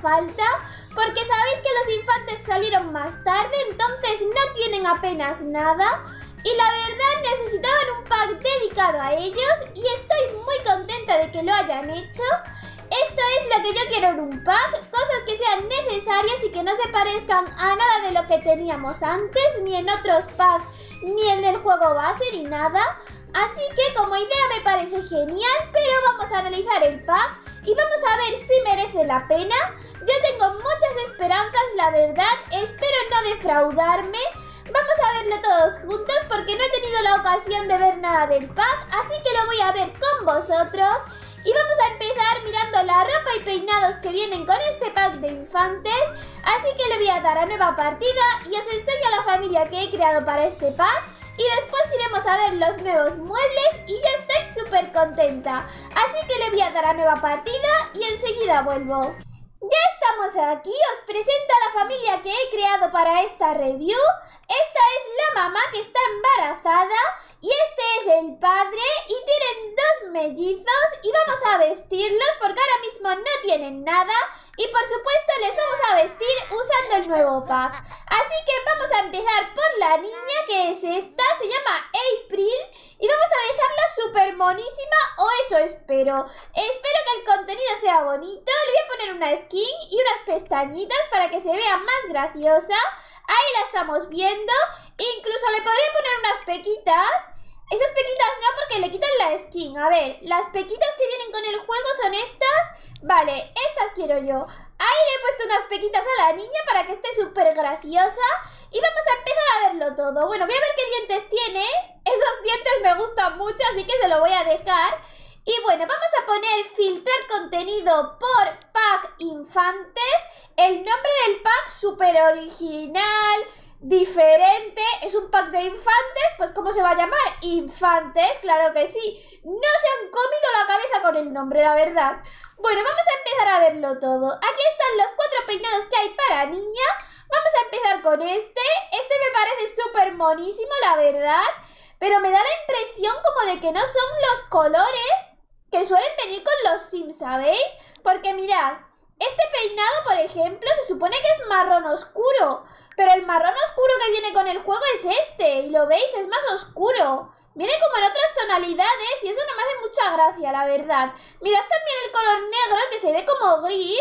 falta porque sabéis que los infantes salieron más tarde, entonces no tienen apenas nada y la verdad necesitaban un pack dedicado a ellos y estoy muy contenta de que lo hayan hecho. Esto es lo que yo quiero en un pack, cosas que sean necesarias y que no se parezcan a nada de lo que teníamos antes, ni en otros packs, ni en el juego base, ni nada. Así que como idea me parece genial, pero vamos a analizar el pack y vamos a ver si merece la pena muchas esperanzas, la verdad. Espero no defraudarme. Vamos a verlo todos juntos porque no he tenido la ocasión de ver nada del pack, así que lo voy a ver con vosotros. Y vamos a empezar mirando la ropa y peinados que vienen con este pack de infantes, así que le voy a dar a nueva partida y os enseño a la familia que he creado para este pack. Y después iremos a ver los nuevos muebles y ya estoy súper contenta. Así que le voy a dar a nueva partida y enseguida vuelvo. Ya estamos aquí, os presento a la familia que he creado para esta review. Esta es la mamá que está embarazada y este es el padre y tienen dos mellizos y vamos a vestirlos porque ahora mismo no tienen nada y por supuesto les vamos a vestir usando el nuevo pack. Así que vamos a empezar por la niña que es esta, se llama April y vamos a dejarla súper monísima o eso espero. Espero que el contenido sea bonito, le voy a poner una y unas pestañitas para que se vea más graciosa. Ahí la estamos viendo. Incluso le podría poner unas pequitas. Esas pequitas no, porque le quitan la skin. A ver, las pequitas que vienen con el juego son estas. Vale, estas quiero yo. Ahí le he puesto unas pequitas a la niña para que esté súper graciosa. Y vamos a empezar a verlo todo. Bueno, voy a ver qué dientes tiene. Esos dientes me gustan mucho, así que se lo voy a dejar. Y bueno, vamos a poner filtrar contenido por pack infantes, el nombre del pack super original, diferente, es un pack de infantes, pues ¿cómo se va a llamar? Infantes, claro que sí. No se han comido la cabeza con el nombre, la verdad. Bueno, vamos a empezar a verlo todo. Aquí están los cuatro peinados que hay para niña. Vamos a empezar con este. Este me parece súper monísimo, la verdad. Pero me da la impresión como de que no son los colores que suelen venir con los Sims, ¿sabéis? Porque mirad, este peinado, por ejemplo, se supone que es marrón oscuro, pero el marrón oscuro que viene con el juego es este, y lo veis, es más oscuro. Viene como en otras tonalidades y eso no me hace mucha gracia, la verdad. Mirad también el color negro que se ve como gris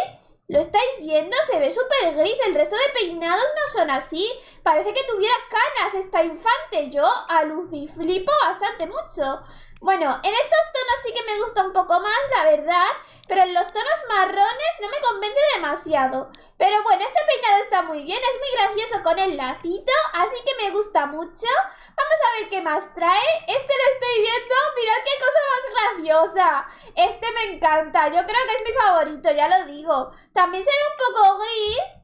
¿Lo estáis viendo? Se ve súper gris. El resto de peinados no son así. Parece que tuviera canas esta infante. Yo a aluciflipo bastante mucho. Bueno, en estos tonos sí que me gusta un poco más, la verdad, pero en los tonos marrones no me convence demasiado. Pero bueno, este peinado está muy bien, es muy gracioso con el lacito, así que me gusta mucho. Vamos a ver qué más trae. Este lo estoy viendo, mirad qué cosa más graciosa. Este me encanta, yo creo que es mi favorito, ya lo digo. También se ve un poco gris,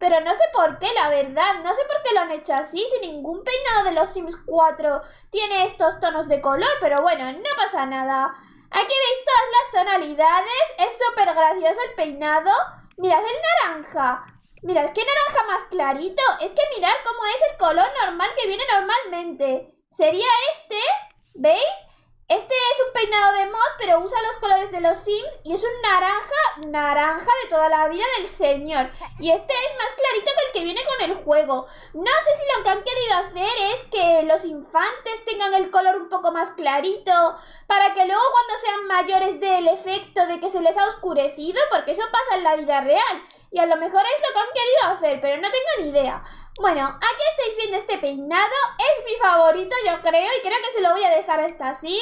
pero no sé por qué, la verdad. No sé por qué lo han hecho así. Si ningún peinado de los Sims 4 tiene estos tonos de color. Pero bueno, no pasa nada. Aquí veis todas las tonalidades. Es súper gracioso el peinado. Mirad el naranja. Mirad qué naranja más clarito. Es que mirad cómo es el color normal que viene normalmente. Sería este, ¿veis? Este es un peinado de mod, pero usa los colores de los Sims y es un naranja, naranja de toda la vida del señor. Y este es más clarito que el que viene con el juego. No sé si lo que han querido hacer es que los infantes tengan el color un poco más clarito, para que luego cuando sean mayores dé el efecto de que se les ha oscurecido, porque eso pasa en la vida real. Y a lo mejor es lo que han querido hacer, pero no tengo ni idea. Bueno, aquí estáis viendo este peinado. Es mi favorito, yo creo, y creo que se lo voy a dejar hasta así.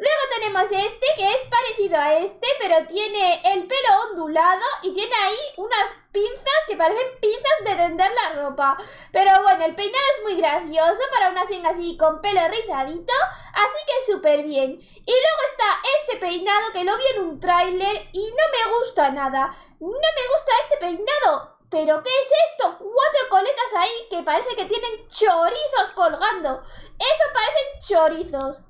Luego tenemos este que es parecido a este, pero tiene el pelo ondulado y tiene ahí unas pinzas que parecen pinzas de tender la ropa. Pero bueno, el peinado es muy gracioso para una sin así con pelo rizadito, así que súper bien. Y luego está este peinado que lo vi en un tráiler y no me gusta nada. No me gusta este peinado. ¿Pero qué es esto? Cuatro coletas ahí que parece que tienen chorizos colgando. Eso parecen chorizos.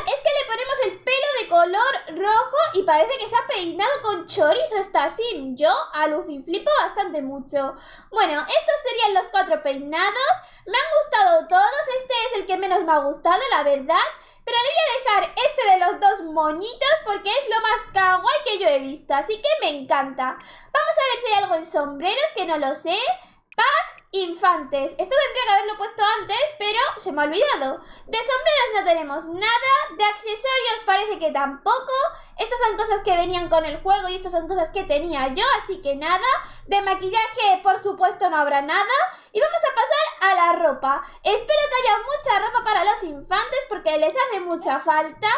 Es que le ponemos el pelo de color rojo y parece que se ha peinado con chorizo está así, Yo a luz flipo bastante mucho. Bueno, estos serían los cuatro peinados. Me han gustado todos. Este es el que menos me ha gustado, la verdad. Pero le voy a dejar este de los dos moñitos porque es lo más kawaii que yo he visto. Así que me encanta. Vamos a ver si hay algo en sombreros que no lo sé. Packs infantes. Esto tendría que haberlo puesto antes, pero se me ha olvidado. De sombreros no tenemos nada. De accesorios parece que tampoco. Estas son cosas que venían con el juego y estas son cosas que tenía yo, así que nada. De maquillaje, por supuesto, no habrá nada. Y vamos a pasar a la ropa. Espero que haya mucha ropa para los infantes porque les hace mucha falta.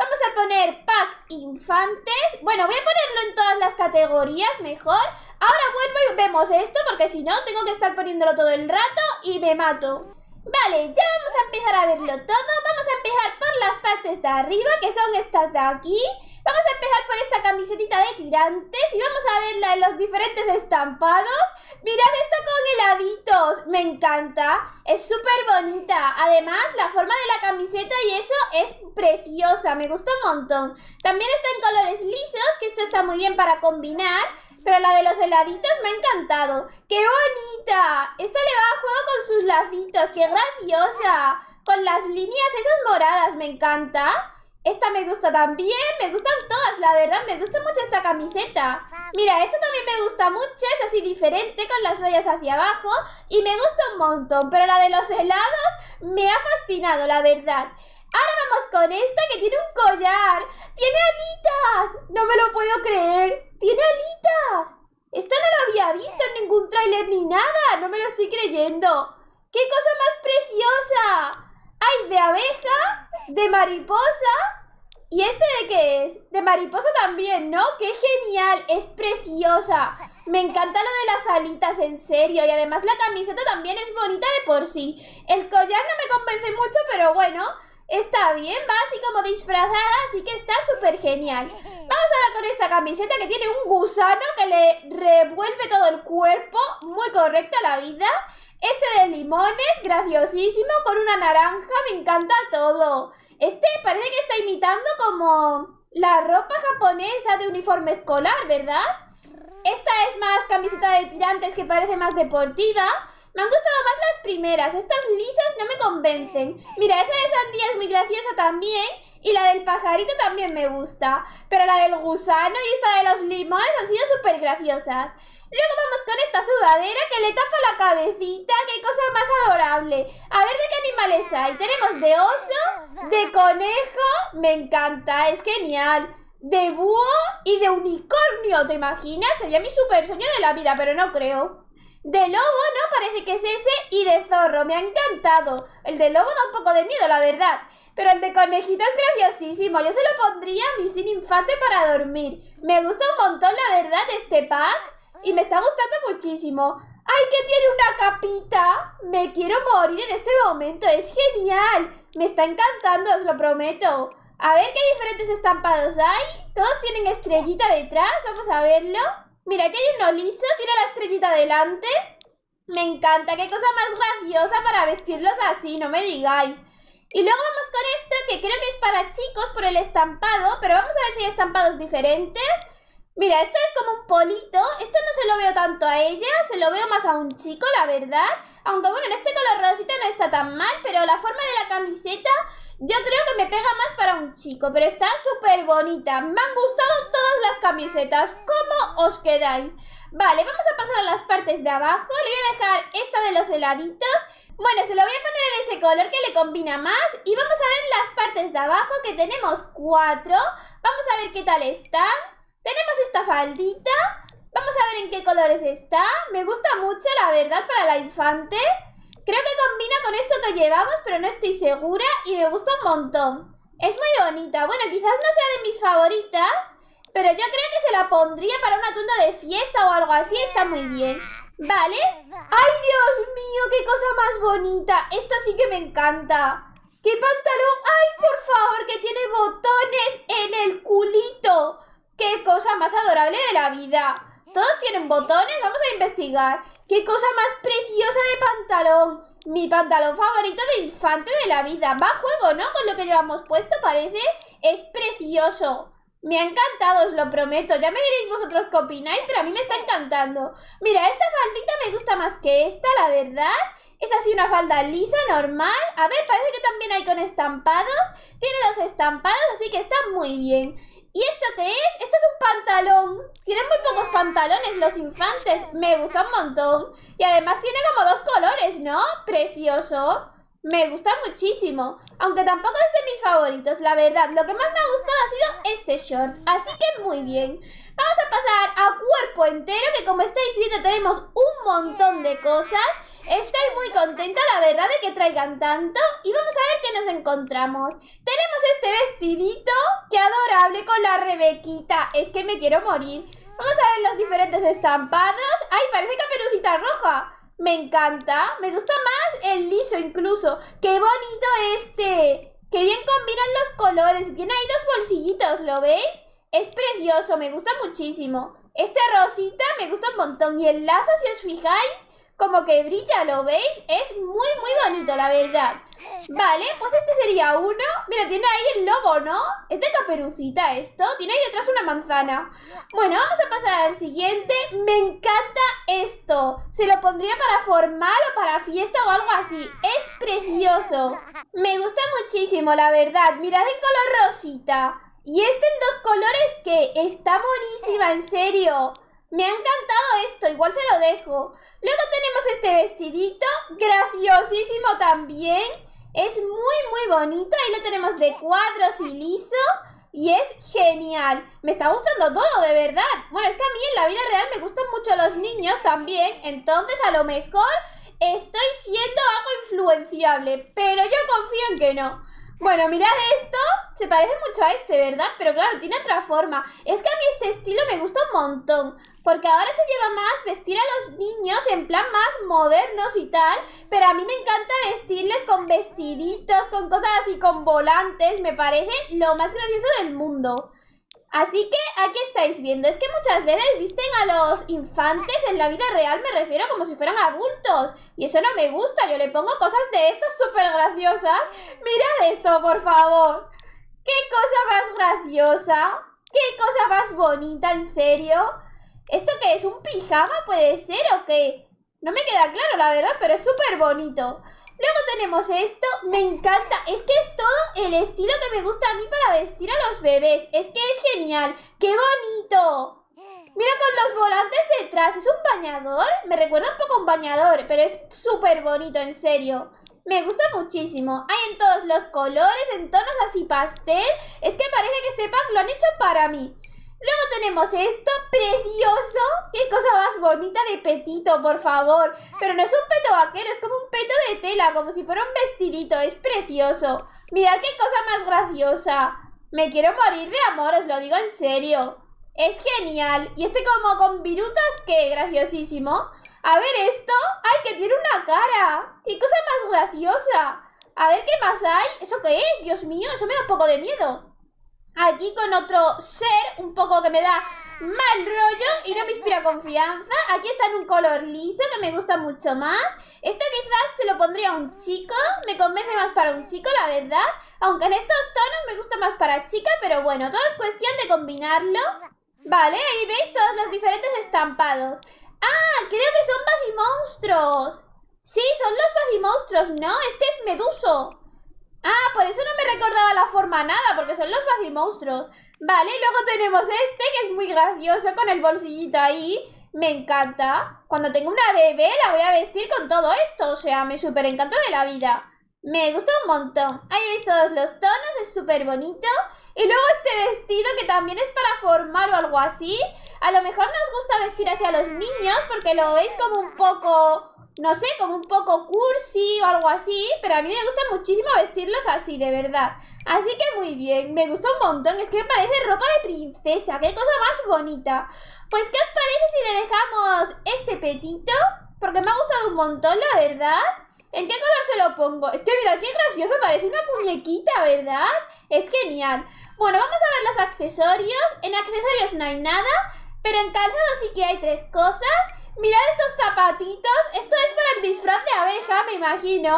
Vamos a poner pack infantes. Bueno, voy a ponerlo en todas las categorías mejor. Ahora vuelvo y vemos esto porque si no tengo que estar poniéndolo todo el rato y me mato. Vale, ya vamos a empezar a verlo todo. Vamos a empezar por las partes de arriba, que son estas de aquí. Vamos a empezar por esta camiseta de tirantes y vamos a verla en los diferentes estampados. Mirad esta con heladitos, me encanta. Es súper bonita. Además, la forma de la camiseta y eso es preciosa, me gusta un montón. También está en colores lisos, que esto está muy bien para combinar. Pero la de los heladitos me ha encantado. ¡Qué bonita! Esta le va a juego con sus lacitos. ¡Qué graciosa! Con las líneas esas moradas, me encanta. Esta me gusta también, me gustan todas, la verdad, me gusta mucho esta camiseta. Mira, esta también me gusta mucho, es así diferente, con las rayas hacia abajo, y me gusta un montón, pero la de los helados me ha fascinado, la verdad. Ahora vamos con esta que tiene un collar, tiene alitas, no me lo puedo creer. ¡Tiene alitas! Esto no lo había visto en ningún tráiler ni nada. No me lo estoy creyendo. ¡Qué cosa más preciosa! Hay de abeja, de mariposa... ¿Y este de qué es? De mariposa también, ¿no? ¡Qué genial! ¡Es preciosa! Me encanta lo de las alitas, en serio. Y además la camiseta también es bonita de por sí. El collar no me convence mucho, pero bueno, Está bien, va así como disfrazada, así que está súper genial. Vamos ahora con esta camiseta que tiene un gusano que le revuelve todo el cuerpo, muy correcta la vida. Este de limones, graciosísimo, con una naranja, me encanta todo. Este parece que está imitando como la ropa japonesa de uniforme escolar, ¿verdad? Esta es más camiseta de tirantes que parece más deportiva. Me han gustado más las primeras. Estas lisas no me convencen. Mira, esa de sandía es muy graciosa también. Y la del pajarito también me gusta. Pero la del gusano y esta de los limones han sido súper graciosas. Luego vamos con esta sudadera que le tapa la cabecita. ¡Qué cosa más adorable! A ver de qué animales hay. Tenemos de oso, de conejo. Me encanta, es genial de búho y de unicornio, ¿te imaginas? Sería mi super sueño de la vida, pero no creo. De lobo no parece que es ese y de zorro, me ha encantado. El de lobo da un poco de miedo, la verdad. Pero el de conejito es graciosísimo. Yo se lo pondría a mi sin infante para dormir. Me gusta un montón, la verdad, este pack. Y me está gustando muchísimo. ¡Ay, que tiene una capita! Me quiero morir en este momento. Es genial. Me está encantando, os lo prometo. A ver qué diferentes estampados hay. Todos tienen estrellita detrás. Vamos a verlo. Mira, aquí hay uno liso, tiene la estrellita delante. Me encanta, qué cosa más graciosa para vestirlos así, no me digáis. Y luego vamos con esto, que creo que es para chicos por el estampado, pero vamos a ver si hay estampados diferentes. Mira, esto es como un polito, esto no se lo veo tanto a ella, se lo veo más a un chico, la verdad. Aunque bueno, en este color rosita no está tan mal, pero la forma de la camiseta yo creo que me pega más para un chico, pero está súper bonita. Me han gustado todas las camisetas. ¿Cómo os quedáis? Vale, vamos a pasar a las partes de abajo. Le voy a dejar esta de los heladitos. Bueno, se lo voy a poner en ese color que le combina más y vamos a ver las partes de abajo que tenemos cuatro. Vamos a ver qué tal están. Tenemos esta faldita. Vamos a ver en qué colores está. Me gusta mucho, la verdad, para la infante. Creo que combina con esto que llevamos, pero no estoy segura y me gusta un montón. Es muy bonita. Bueno, quizás no sea de mis favoritas, pero yo creo que se la pondría para una tunda de fiesta o algo así. Está muy bien. ¿Vale? ¡Ay, Dios mío! ¡Qué cosa más bonita! Esto sí que me encanta. ¡Qué pantalón! ¡Ay, por favor! ¡Que tiene botones en el culito! ¡Qué cosa más adorable de la vida! Todos tienen botones, vamos a investigar. ¡Qué cosa más preciosa de pantalón! Mi pantalón favorito de infante de la vida. Va a juego, ¿no? Con lo que llevamos puesto parece. Es precioso. Me ha encantado, os lo prometo. Ya me diréis vosotros qué opináis, pero a mí me está encantando. Mira, esta faldita me gusta más que esta, la verdad. Es así una falda lisa, normal. A ver, parece que también hay con estampados. Tiene dos estampados, así que está muy bien. ¿Y esto qué es? Esto es un pantalón. Tienen muy pocos pantalones los infantes. Me gusta un montón. Y además tiene como dos colores, ¿no? Precioso. Me gusta muchísimo, aunque tampoco es de mis favoritos, la verdad. Lo que más me ha gustado ha sido este short, así que muy bien. Vamos a pasar a cuerpo entero, que como estáis viendo tenemos un montón de cosas. Estoy muy contenta, la verdad, de que traigan tanto. Y vamos a ver qué nos encontramos. Tenemos este vestidito. ¡Qué adorable con la Rebequita! Es que me quiero morir. Vamos a ver los diferentes estampados. ¡Ay, parece caperucita roja! Me encanta. Me gusta más el liso incluso. ¡Qué bonito este! ¡Qué bien combinan los colores! Tiene ahí dos bolsillitos, ¿lo veis? Es precioso, me gusta muchísimo. Este rosita me gusta un montón. Y el lazo, si os fijáis, como que brilla, ¿lo veis? Es muy, muy bonito, la verdad. Vale, pues este sería uno. Mira, tiene ahí el lobo, ¿no? Es de caperucita esto. Tiene ahí detrás una manzana. Bueno, vamos a pasar al siguiente. Me encanta esto. Se lo pondría para formal o para fiesta o algo así. Es precioso. Me gusta muchísimo, la verdad. Mirad en color rosita. Y este en dos colores que está buenísima, en serio. Me ha encantado esto, igual se lo dejo. Luego tenemos este vestidito, graciosísimo también. Es muy, muy bonito. Ahí lo tenemos de cuadros y liso. Y es genial. Me está gustando todo, de verdad. Bueno, es que a mí en la vida real me gustan mucho los niños también. Entonces, a lo mejor estoy siendo algo influenciable. Pero yo confío en que no. Bueno, mirad esto, se parece mucho a este, ¿verdad? Pero claro, tiene otra forma. Es que a mí este estilo me gusta un montón, porque ahora se lleva más vestir a los niños en plan más modernos y tal, pero a mí me encanta vestirles con vestiditos, con cosas así, con volantes, me parece lo más gracioso del mundo. Así que aquí estáis viendo, es que muchas veces visten a los infantes en la vida real, me refiero como si fueran adultos. Y eso no me gusta, yo le pongo cosas de estas súper graciosas. Mirad esto, por favor. ¡Qué cosa más graciosa! ¡Qué cosa más bonita, en serio! ¿Esto qué es? ¿Un pijama puede ser o qué? No me queda claro, la verdad, pero es súper bonito. Luego tenemos esto, me encanta. Es que es todo el estilo que me gusta a mí para vestir a los bebés. Es que es genial. ¡Qué bonito! Mira con los volantes detrás. ¿Es un bañador? Me recuerda un poco a un bañador, pero es súper bonito, en serio. Me gusta muchísimo. Hay en todos los colores, en tonos así pastel. Es que parece que este pack lo han hecho para mí. Luego tenemos esto precioso. Qué cosa más bonita de petito, por favor. Pero no es un peto vaquero, es como un peto de tela, como si fuera un vestidito. Es precioso. Mirad qué cosa más graciosa. Me quiero morir de amor, os lo digo en serio. Es genial. Y este como con virutas, qué graciosísimo. A ver esto. ¡Ay, que tiene una cara! ¡Qué cosa más graciosa! A ver qué más hay. ¿Eso qué es? Dios mío, eso me da un poco de miedo aquí con otro ser, un poco que me da mal rollo y no me inspira confianza. Aquí está en un color liso que me gusta mucho más. Este quizás se lo pondría a un chico, me convence más para un chico, la verdad. Aunque en estos tonos me gusta más para chica, pero bueno, todo es cuestión de combinarlo. Vale, ahí veis todos los diferentes estampados. ¡Ah! Creo que son monstruos. Sí, son los monstruos. ¿no? Este es Meduso. Ah, por eso no me recordaba la forma nada, porque son los monstruos. Vale, luego tenemos este, que es muy gracioso, con el bolsillito ahí. Me encanta. Cuando tengo una bebé la voy a vestir con todo esto, o sea, me súper encanta de la vida. Me gusta un montón. Ahí veis todos los tonos, es súper bonito. Y luego este vestido que también es para formar o algo así. A lo mejor nos gusta vestir así a los niños porque lo veis como un poco no sé, como un poco cursi o algo así, pero a mí me gusta muchísimo vestirlos así, de verdad. Así que muy bien, me gusta un montón, es que me parece ropa de princesa, qué cosa más bonita. Pues, ¿qué os parece si le dejamos este petito? Porque me ha gustado un montón, la verdad. ¿En qué color se lo pongo? Es que mira, qué gracioso, parece una muñequita, ¿verdad? Es genial. Bueno, vamos a ver los accesorios. En accesorios no hay nada, pero en calzado sí que hay tres cosas. Mirad estos zapatitos. Esto es para el disfraz de abeja, me imagino.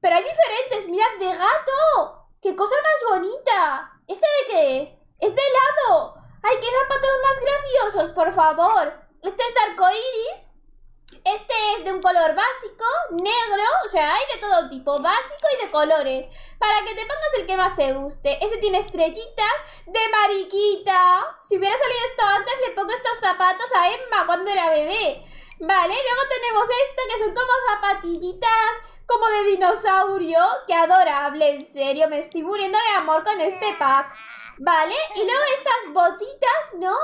Pero hay diferentes. Mirad, de gato. ¡Qué cosa más bonita! ¿Este de qué es? ¡Es de helado! ¡Ay, qué zapatos más graciosos, por favor! Este es de arcoiris este es de un color básico, negro, o sea, hay de todo tipo, básico y de colores. Para que te pongas el que más te guste. Ese tiene estrellitas de mariquita. Si hubiera salido esto antes, le pongo estos zapatos a Emma cuando era bebé. Vale, luego tenemos esto que son como zapatillitas como de dinosaurio. ¡Qué adorable, en serio, me estoy muriendo de amor con este pack. Vale, y luego estas botitas, ¿no?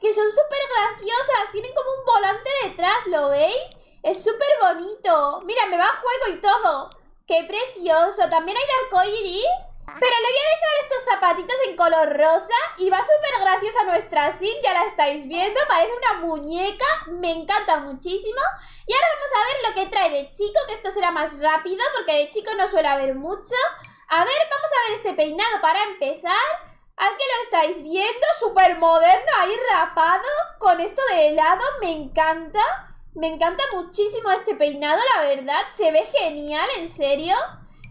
que son súper graciosas. Tienen como un volante detrás, ¿lo veis? Es súper bonito. Mira, me va a juego y todo. ¡Qué precioso! También hay de iris Pero le voy a dejar estos zapatitos en color rosa y va súper graciosa nuestra Sim, ya la estáis viendo, parece una muñeca, me encanta muchísimo. Y ahora vamos a ver lo que trae de chico, que esto será más rápido porque de chico no suele haber mucho. A ver, vamos a ver este peinado para empezar. Al que lo estáis viendo, súper moderno, ahí rapado, con esto de helado, me encanta. Me encanta muchísimo este peinado, la verdad, se ve genial, en serio.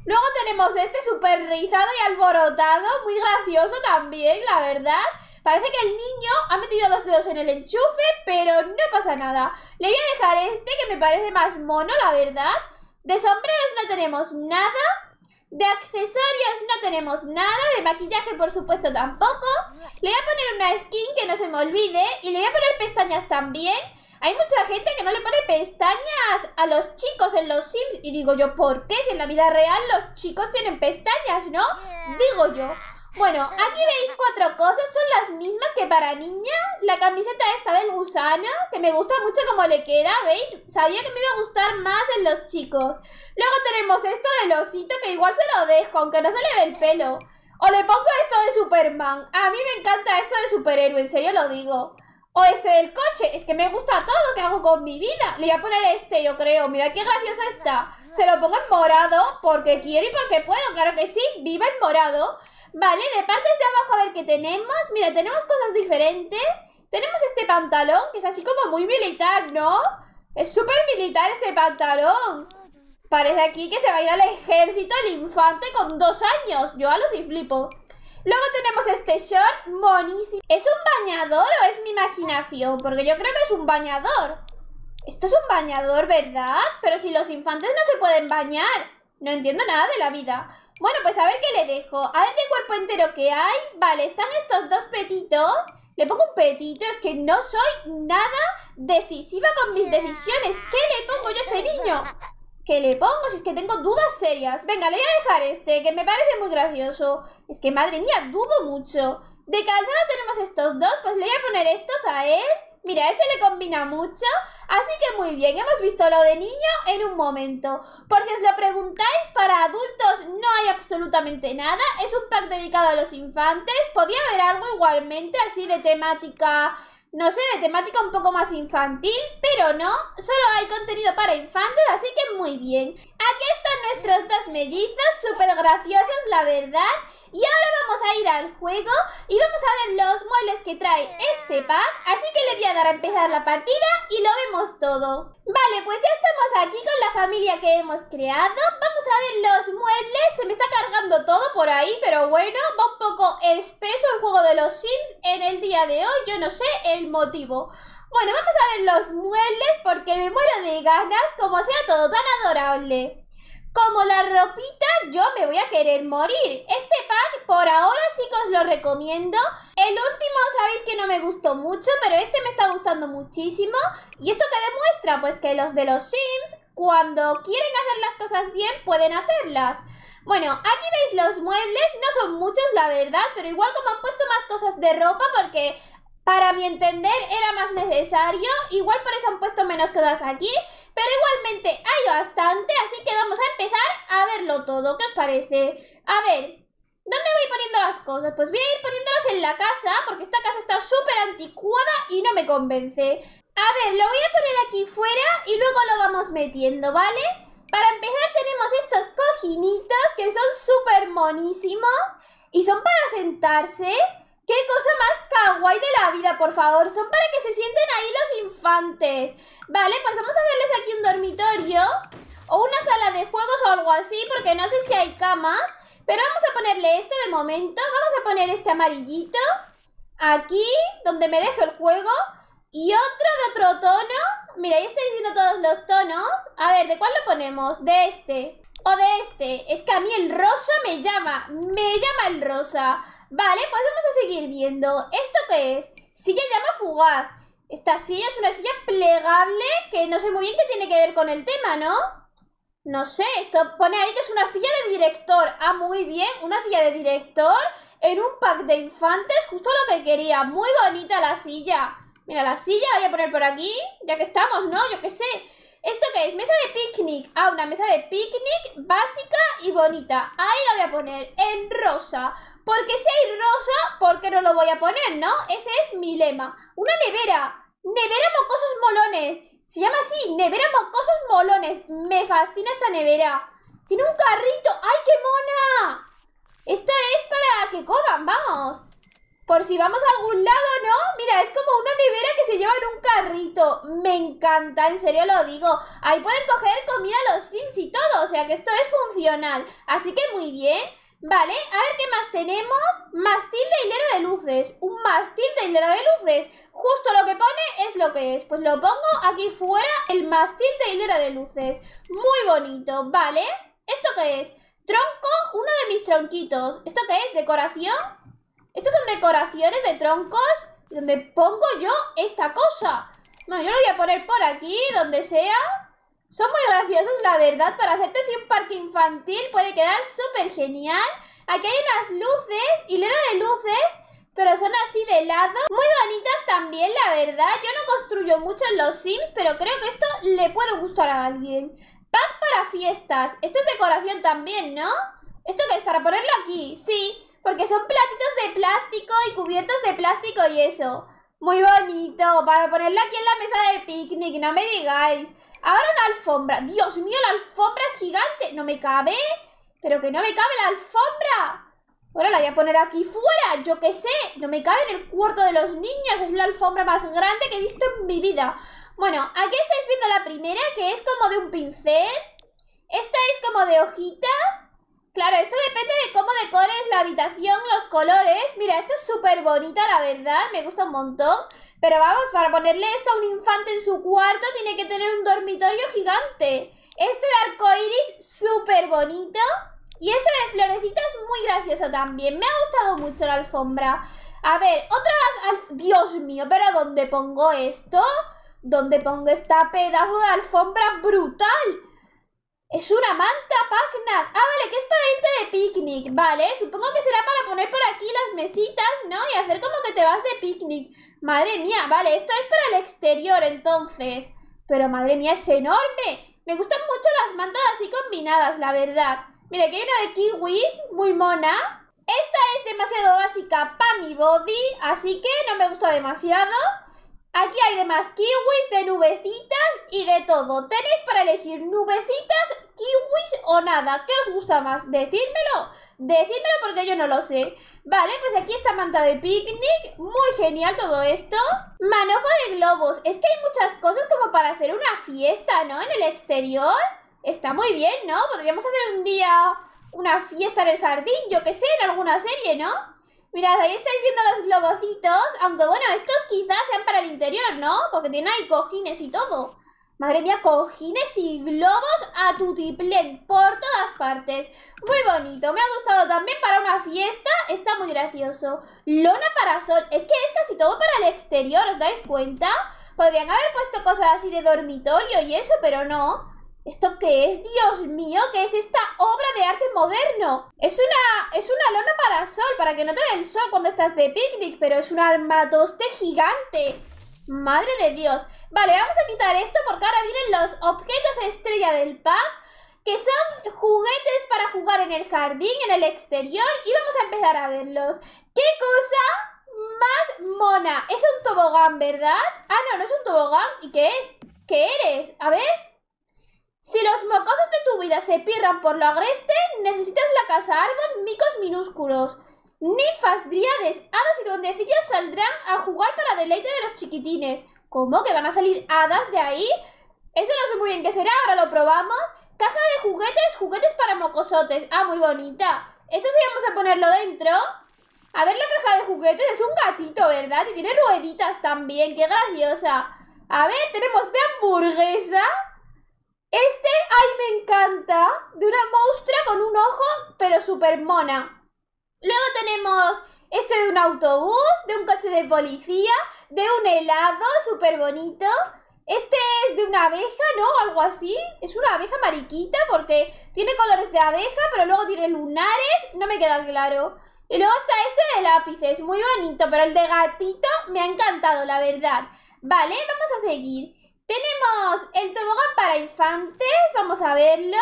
Luego tenemos este súper rizado y alborotado, muy gracioso también, la verdad. Parece que el niño ha metido los dedos en el enchufe, pero no pasa nada. Le voy a dejar este, que me parece más mono, la verdad. De sombreros no tenemos nada. De accesorios no tenemos nada, de maquillaje por supuesto tampoco. Le voy a poner una skin que no se me olvide y le voy a poner pestañas también. Hay mucha gente que no le pone pestañas a los chicos en los Sims y digo yo, ¿por qué? Si en la vida real los chicos tienen pestañas, ¿no? Digo yo. Bueno, aquí veis cuatro cosas, son las mismas que para niña. La camiseta esta del gusano, que me gusta mucho como le queda, ¿veis? Sabía que me iba a gustar más en los chicos. Luego tenemos esto del osito, que igual se lo dejo, aunque no se le ve el pelo. O le pongo esto de Superman. A mí me encanta esto de superhéroe, en serio lo digo. O este del coche, es que me gusta todo que hago con mi vida. Le voy a poner este, yo creo. Mira qué graciosa está. Se lo pongo en morado porque quiero y porque puedo, claro que sí. Viva en morado. Vale, de partes de abajo a ver qué tenemos. Mira, tenemos cosas diferentes. Tenemos este pantalón, que es así como muy militar, ¿no? Es súper militar este pantalón. Parece aquí que se va a ir al ejército el infante con dos años. Yo a Lucy flipo. Luego tenemos este short monísimo. ¿Es un bañador o es mi imaginación? Porque yo creo que es un bañador. Esto es un bañador, ¿verdad? Pero si los infantes no se pueden bañar. No entiendo nada de la vida. Bueno, pues a ver qué le dejo. A ver qué cuerpo entero que hay. Vale, están estos dos petitos. Le pongo un petito, es que no soy nada decisiva con mis decisiones. ¿Qué le pongo yo a este niño? ¿Qué le pongo? Si es que tengo dudas serias. Venga, le voy a dejar este, que me parece muy gracioso. Es que, madre mía, dudo mucho. De calzado tenemos estos dos, pues le voy a poner estos a él. Mira, ese le combina mucho, así que muy bien, hemos visto lo de niño en un momento. Por si os lo preguntáis, para adultos no hay absolutamente nada, es un pack dedicado a los infantes, podía haber algo igualmente así de temática no sé, de temática un poco más infantil, pero no, solo hay contenido para infantes, así que muy bien. Aquí están nuestros dos mellizos, súper graciosas, la verdad. Y ahora vamos a ir al juego y vamos a ver los muebles que trae este pack, así que le voy a dar a empezar la partida y lo vemos todo. Vale, pues ya estamos aquí con la familia que hemos creado. Vamos a ver los muebles, se me está cargando todo por ahí, pero bueno, va un poco espeso el juego de los Sims en el día de hoy, yo no sé, el motivo. Bueno, vamos a ver los muebles porque me muero de ganas, como sea todo tan adorable. Como la ropita, yo me voy a querer morir. Este pack por ahora sí que os lo recomiendo. El último sabéis que no me gustó mucho, pero este me está gustando muchísimo. ¿Y esto que demuestra? Pues que los de los Sims, cuando quieren hacer las cosas bien, pueden hacerlas. Bueno, aquí veis los muebles, no son muchos la verdad, pero igual como han puesto más cosas de ropa porque para mi entender era más necesario, igual por eso han puesto menos cosas aquí, pero igualmente hay bastante, así que vamos a empezar a verlo todo, ¿qué os parece? A ver, ¿Dónde voy poniendo las cosas? Pues voy a ir poniéndolas en la casa, porque esta casa está súper anticuada y no me convence. A ver, lo voy a poner aquí fuera y luego lo vamos metiendo, ¿vale? Para empezar tenemos estos cojinitos que son súper monísimos y son para sentarse. Qué cosa más kawaii de la vida, por favor. Son para que se sienten ahí los infantes. Vale, pues vamos a darles aquí un dormitorio. O una sala de juegos o algo así, porque no sé si hay camas. Pero vamos a ponerle este de momento. Vamos a poner este amarillito. Aquí, donde me dejo el juego. Y otro de otro tono. Mira, ahí estáis viendo todos los tonos. A ver, ¿de cuál lo ponemos? De este. O de este. Es que a mí el rosa me llama. Me llama el rosa. Vale, pues vamos a seguir viendo. ¿Esto qué es? Silla llama fugaz. Esta silla es una silla plegable que no sé muy bien qué tiene que ver con el tema, ¿no? No sé, esto pone ahí que es una silla de director. Ah, muy bien, una silla de director en un pack de infantes, justo lo que quería. Muy bonita la silla. Mira, la silla la voy a poner por aquí, ya que estamos, ¿no? Yo qué sé. ¿Esto qué es? Mesa de picnic. Ah, una mesa de picnic básica y bonita. Ahí la voy a poner en rosa. Porque si hay rosa, ¿por qué no lo voy a poner, no? Ese es mi lema. Una nevera. Nevera mocosos molones. Se llama así, nevera mocosos molones. Me fascina esta nevera. Tiene un carrito. ¡Ay, qué mona! Esto es para que coman, vamos. Por si vamos a algún lado, ¿no? Mira, es como una nevera que se lleva en un carrito. Me encanta, en serio lo digo. Ahí pueden coger comida los Sims y todo, o sea que esto es funcional. Así que muy bien. Vale, a ver qué más tenemos. Mastil de hilera de luces. Un mastil de hilera de luces. Justo lo que pone es lo que es. Pues lo pongo aquí fuera, el mastil de hilera de luces. Muy bonito, ¿vale? ¿Esto qué es? Tronco, uno de mis tronquitos. ¿Esto qué es? ¿Decoración? Estas son decoraciones de troncos donde pongo yo esta cosa. Bueno, yo lo voy a poner por aquí, donde sea. Son muy graciosos, la verdad. Para hacerte así un parque infantil puede quedar súper genial. Aquí hay unas luces, hilera de luces, pero son así de lado. Muy bonitas también, la verdad. Yo no construyo mucho en los Sims, pero creo que esto le puede gustar a alguien. Pack para fiestas. Esto es decoración también, ¿no? ¿Esto qué es? ¿Para ponerlo aquí? Sí. Porque son platitos de plástico y cubiertos de plástico y eso. Muy bonito, para ponerlo aquí en la mesa de picnic, no me digáis. Ahora una alfombra. Dios mío, la alfombra es gigante. No me cabe. Pero que no me cabe la alfombra. Ahora la voy a poner aquí fuera, yo qué sé. No me cabe en el cuarto de los niños. Es la alfombra más grande que he visto en mi vida. Bueno, aquí estáis viendo la primera, que es como de un pincel. Esta es como de hojitas. Claro, esto depende de cómo decores la habitación, los colores. Mira, esta es súper bonita, la verdad. Me gusta un montón. Pero vamos, para ponerle esto a un infante en su cuarto, tiene que tener un dormitorio gigante. Este de arcoiris, súper bonito. Y este de florecitas, muy gracioso también. Me ha gustado mucho la alfombra. A ver, otras... Dios mío, pero ¿dónde pongo esto? ¿Dónde pongo esta pedazo de alfombra brutal? Es una manta picnic. Ah, vale, que es para irte de picnic. Vale, supongo que será para poner por aquí las mesitas, ¿no? Y hacer como que te vas de picnic. Madre mía, vale, esto es para el exterior entonces. Pero madre mía, es enorme. Me gustan mucho las mantas así combinadas, la verdad. Mira, que hay una de kiwis, muy mona. Esta es demasiado básica para mi body, así que no me gusta demasiado. Aquí hay demás kiwis, de nubecitas y de todo. Tenéis para elegir nubecitas, kiwis o nada. ¿Qué os gusta más? Decírmelo, Decídmelo porque yo no lo sé. Vale, pues aquí está manta de picnic. Muy genial todo esto. Manojo de globos. Es que hay muchas cosas como para hacer una fiesta, ¿no? En el exterior. Está muy bien, ¿no? Podríamos hacer un día una fiesta en el jardín, yo que sé, en alguna serie, ¿no? Mirad, ahí estáis viendo los globocitos, aunque bueno, estos quizás sean para el interior, ¿no? Porque tienen ahí cojines y todo. Madre mía, cojines y globos a tutiplén por todas partes. Muy bonito, me ha gustado también para una fiesta, está muy gracioso. Lona para sol, es que es casi todo para el exterior, ¿os dais cuenta? Podrían haber puesto cosas así de dormitorio y eso, pero no. ¿Esto qué es? Dios mío, ¿qué es esta obra de arte moderno? Es una, es una lona para sol, para que no te dé el sol cuando estás de picnic, pero es un armatoste gigante. Madre de Dios. Vale, vamos a quitar esto porque ahora vienen los objetos estrella del pack, que son juguetes para jugar en el jardín, en el exterior, y vamos a empezar a verlos. ¿Qué cosa más mona? Es un tobogán, ¿verdad? Ah, no, no es un tobogán. ¿Y qué es? ¿Qué eres? A ver, si los mocosos de tu vida se pirran por lo agreste, necesitas la casa árbol, micos minúsculos. Ninfas, driades, hadas y duendecillos saldrán a jugar para deleite de los chiquitines. ¿Cómo que van a salir hadas de ahí? Eso no sé muy bien qué será, ahora lo probamos. Caja de juguetes, juguetes para mocosotes. Ah, muy bonita. Esto sí vamos a ponerlo dentro. A ver la caja de juguetes, es un gatito, ¿verdad? Y tiene rueditas también, qué graciosa. A ver, tenemos de hamburguesa, este, ay, me encanta. De una monstrua con un ojo, pero súper mona. Luego tenemos este de un autobús, de un coche de policía, de un helado súper bonito. Este es de una abeja, ¿no? Algo así. Es una abeja mariquita porque tiene colores de abeja, pero luego tiene lunares. No me queda claro. Y luego está este de lápices, muy bonito, pero el de gatito me ha encantado, la verdad. Vale, vamos a seguir. Tenemos el tobogán para infantes, vamos a verlo.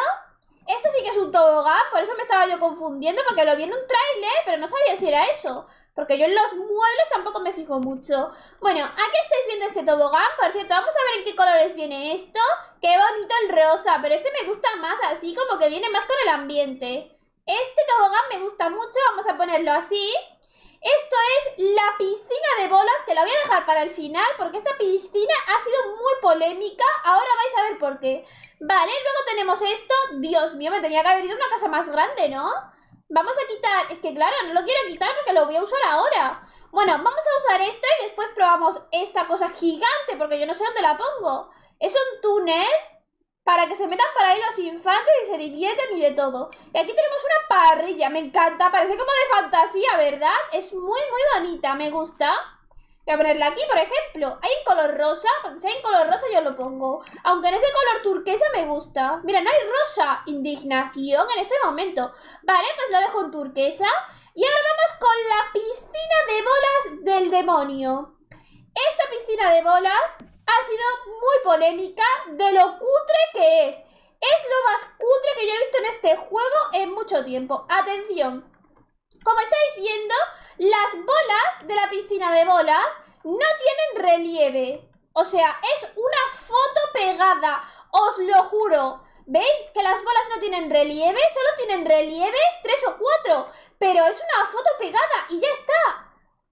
Esto sí que es un tobogán, por eso me estaba yo confundiendo, porque lo vi en un tráiler, pero no sabía si era eso. Porque yo en los muebles tampoco me fijo mucho. Bueno, aquí estáis viendo este tobogán, por cierto, vamos a ver en qué colores viene esto. Qué bonito el rosa, pero este me gusta más, así como que viene más con el ambiente. Este tobogán me gusta mucho, vamos a ponerlo así. Esto es la piscina de bolas, que la voy a dejar para el final porque esta piscina ha sido muy polémica, ahora vais a ver por qué. Vale, luego tenemos esto, Dios mío, me tenía que haber ido a una casa más grande, ¿no? Vamos a quitar, es que claro, no lo quiero quitar porque lo voy a usar ahora. Bueno, vamos a usar esto y después probamos esta cosa gigante porque yo no sé dónde la pongo. Es un túnel para que se metan por ahí los infantes y se divierten y de todo. Y aquí tenemos una parrilla, me encanta, parece como de fantasía, ¿verdad? Es muy, muy bonita, me gusta. Voy a ponerla aquí, por ejemplo. Hay en color rosa, porque si hay en color rosa yo lo pongo. Aunque en ese color turquesa me gusta. Mira, no hay rosa. Indignación en este momento. Vale, pues lo dejo en turquesa. Y ahora vamos con la piscina de bolas del demonio. Esta piscina de bolas ha sido muy polémica de lo cutre que es. Es lo más cutre que yo he visto en este juego en mucho tiempo. Atención. Como estáis viendo, las bolas de la piscina de bolas no tienen relieve. O sea, es una foto pegada, os lo juro. ¿Veis? Que las bolas no tienen relieve, solo tienen relieve 3 o 4. Pero es una foto pegada y ya está.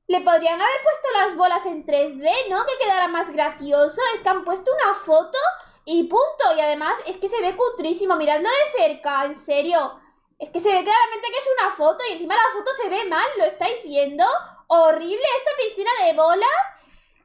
Le podrían haber puesto las bolas en 3D, ¿no? Que quedara más gracioso. Es que han puesto una foto y punto. Y además es que se ve cutrísimo. Miradlo de cerca, en serio. Es que se ve claramente que es una foto y encima la foto se ve mal. ¿Lo estáis viendo? Horrible esta piscina de bolas.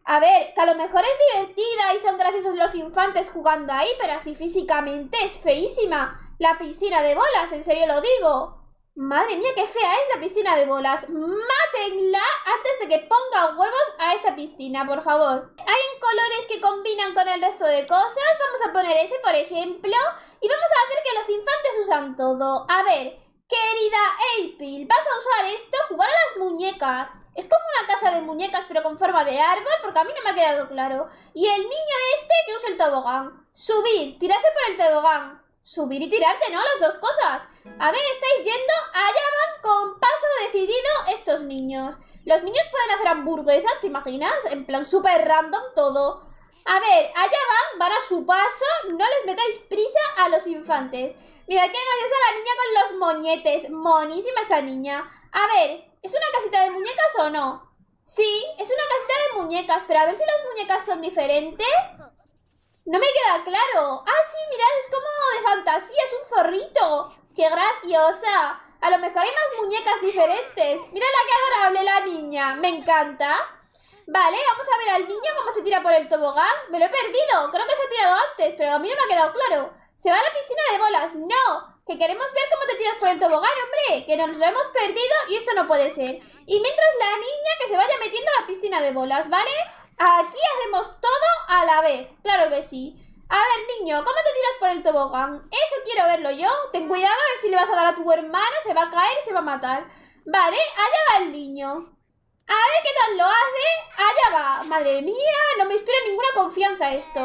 A ver, que a lo mejor es divertida y son graciosos los infantes jugando ahí, pero así físicamente es feísima. La piscina de bolas, en serio lo digo. Madre mía, qué fea es la piscina de bolas. Mátenla antes de que ponga huevos a esta piscina, por favor. Hay colores que combinan con el resto de cosas. Vamos a poner ese, por ejemplo. Y vamos a hacer que los infantes usan todo. A ver, querida April, vas a usar esto, jugar a las muñecas. Es como una casa de muñecas, pero con forma de árbol, porque a mí no me ha quedado claro. Y el niño este que usa el tobogán. Subir, tirarse por el tobogán. Subir y tirarte, ¿no? Las dos cosas. A ver, estáis yendo. Allá van con paso decidido estos niños. Los niños pueden hacer hamburguesas, ¿te imaginas? En plan super random todo. A ver, allá van, van a su paso, no les metáis prisa a los infantes. Mira qué graciosa la niña con los moñetes, monísima esta niña. A ver, ¿es una casita de muñecas o no? Sí, es una casita de muñecas, pero a ver si las muñecas son diferentes. No me queda claro. Ah, sí, mirad, es como de fantasía, es un zorrito. ¡Qué graciosa! A lo mejor hay más muñecas diferentes. Mira la que adorable la niña. Me encanta. Vale, vamos a ver al niño cómo se tira por el tobogán. Me lo he perdido. Creo que se ha tirado antes, pero a mí no me ha quedado claro. Se va a la piscina de bolas. No, que queremos ver cómo te tiras por el tobogán, hombre. Que nos lo hemos perdido y esto no puede ser. Y mientras la niña que se vaya metiendo a la piscina de bolas, ¿vale? Aquí hacemos todo a la vez. Claro que sí. A ver, niño, ¿cómo te tiras por el tobogán? Eso quiero verlo yo. Ten cuidado a ver si le vas a dar a tu hermana, se va a caer y se va a matar. Vale, allá va el niño. A ver qué tal lo hace. Allá va. Madre mía, no me inspira ninguna confianza esto.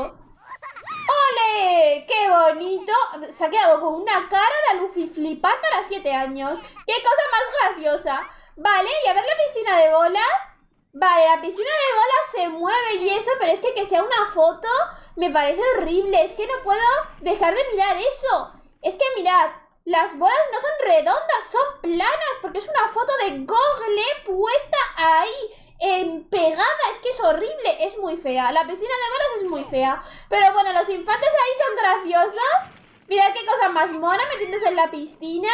¡Ole! ¡Qué bonito! Se ha quedado con una cara de Luffy flipar para 7 años. ¡Qué cosa más graciosa! Vale, y a ver la piscina de bolas. Vale, la piscina de bolas se mueve y eso, pero es que que sea una foto me parece horrible. Es que no puedo dejar de mirar eso. Es que mirad, las bolas no son redondas, son planas, porque es una foto de Google puesta ahí, en pegada. Es que es horrible, es muy fea. La piscina de bolas es muy fea. Pero bueno, los infantes ahí son graciosos. Mirad qué cosa más mona metiéndose en la piscina.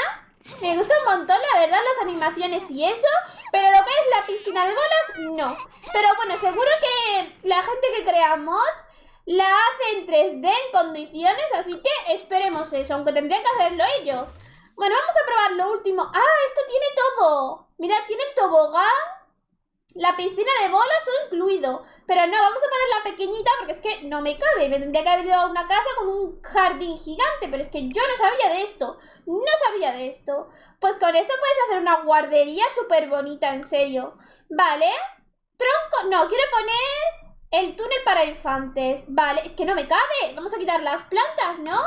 Me gusta un montón, la verdad, las animaciones y eso, pero lo que es la piscina de bolas, no. Pero bueno, seguro que la gente que crea mods la hace en 3D en condiciones, así que esperemos eso, aunque tendrían que hacerlo ellos. Bueno, vamos a probar lo último. ¡Ah, esto tiene todo! Mira, tiene el tobogán. La piscina de bolas, todo incluido. Pero no, vamos a poner la pequeñita porque es que no me cabe. Me tendría que haber ido a una casa con un jardín gigante, pero es que yo no sabía de esto. No sabía de esto. Pues con esto puedes hacer una guardería súper bonita, en serio. Vale. Tronco, no, quiero poner el túnel para infantes. Vale, es que no me cabe. Vamos a quitar las plantas, ¿no?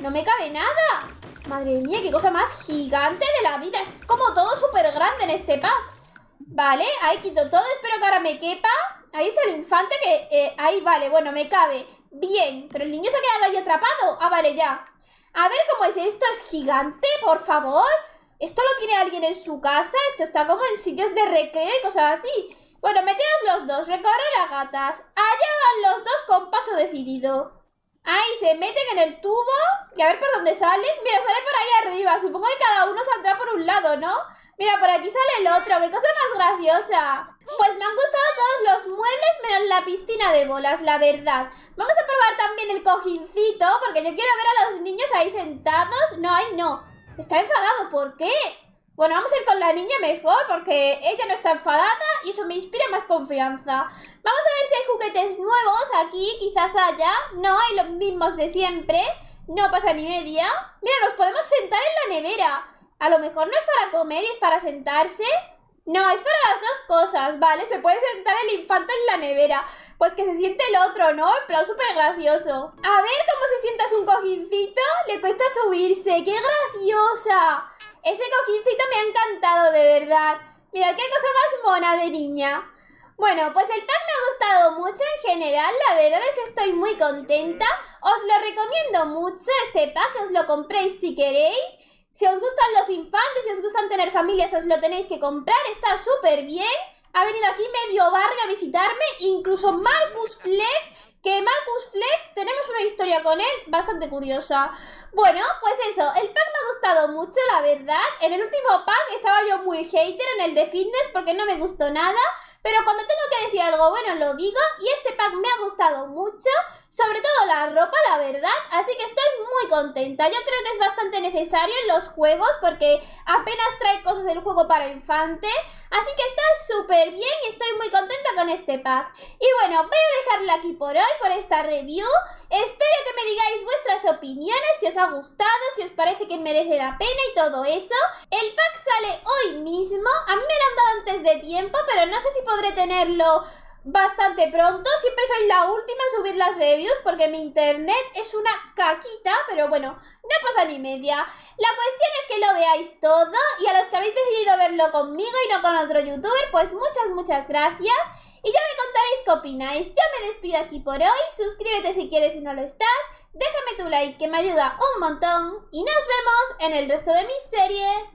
No me cabe nada. Madre mía, qué cosa más gigante de la vida. Es como todo súper grande en este pack. Vale, ahí quito todo, espero que ahora me quepa. Ahí está el infante que... Eh, ahí, vale, bueno, me cabe. Bien, pero el niño se ha quedado ahí atrapado. Ah, vale, ya. A ver cómo es esto, es gigante, por favor. Esto lo tiene alguien en su casa, esto está como en sitios de recreo y cosas así. Bueno, meteos los dos, recorre las gatas. Allá van los dos con paso decidido. Ahí se meten en el tubo, que a ver por dónde salen. Mira, sale por ahí arriba. Supongo que cada uno saldrá por un lado, ¿no? Mira, por aquí sale el otro. ¡Qué cosa más graciosa! Pues me han gustado todos los muebles menos la piscina de bolas, la verdad. Vamos a probar también el cojincito, porque yo quiero ver a los niños ahí sentados. No, ahí no. Está enfadado, ¿por qué? Bueno, vamos a ir con la niña mejor porque ella no está enfadada y eso me inspira más confianza. Vamos a ver si hay juguetes nuevos aquí, quizás haya. No, hay los mismos de siempre. No pasa ni media. Mira, nos podemos sentar en la nevera. A lo mejor no es para comer y es para sentarse. No, es para las dos cosas, ¿vale? Se puede sentar el infante en la nevera. Pues que se siente el otro, ¿no? En plan súper gracioso. A ver cómo se sienta un cojincito. Le cuesta subirse. ¡Qué graciosa! Ese cojincito me ha encantado, de verdad. Mira, qué cosa más mona de niña. Bueno, pues el pack me ha gustado mucho en general, la verdad es que estoy muy contenta. Os lo recomiendo mucho, este pack os lo compréis si queréis. Si os gustan los infantes, si os gustan tener familias, os lo tenéis que comprar, está súper bien. Ha venido aquí medio barrio a visitarme, incluso Marcus Flex, que Marcus Flex tenemos una historia con él bastante curiosa. Bueno, pues eso, el pack me ha gustado mucho, la verdad. En el último pack estaba yo muy hater en el de fitness porque no me gustó nada. Pero cuando tengo que decir algo bueno lo digo y este pack me ha gustado mucho, sobre todo la ropa, la verdad, así que estoy muy contenta. Yo creo que es bastante necesario en los juegos porque apenas trae cosas del juego para infante, así que está súper bien y estoy muy contenta con este pack. Y bueno, voy a dejarla aquí por hoy, por esta review. Espero que me digáis vuestras opiniones, si os ha gustado, si os parece que merece la pena y todo eso. El pack sale hoy mismo, a mí me lo han dado antes de tiempo, pero no sé si puedo podré tenerlo bastante pronto. Siempre soy la última en subir las reviews porque mi internet es una caquita, pero bueno, no pasa ni media. La cuestión es que lo veáis todo y a los que habéis decidido verlo conmigo y no con otro youtuber, pues muchas, muchas gracias. Y ya me contaréis qué opináis. Yo me despido aquí por hoy. Suscríbete si quieres y no lo estás. Déjame tu like que me ayuda un montón. Y nos vemos en el resto de mis series.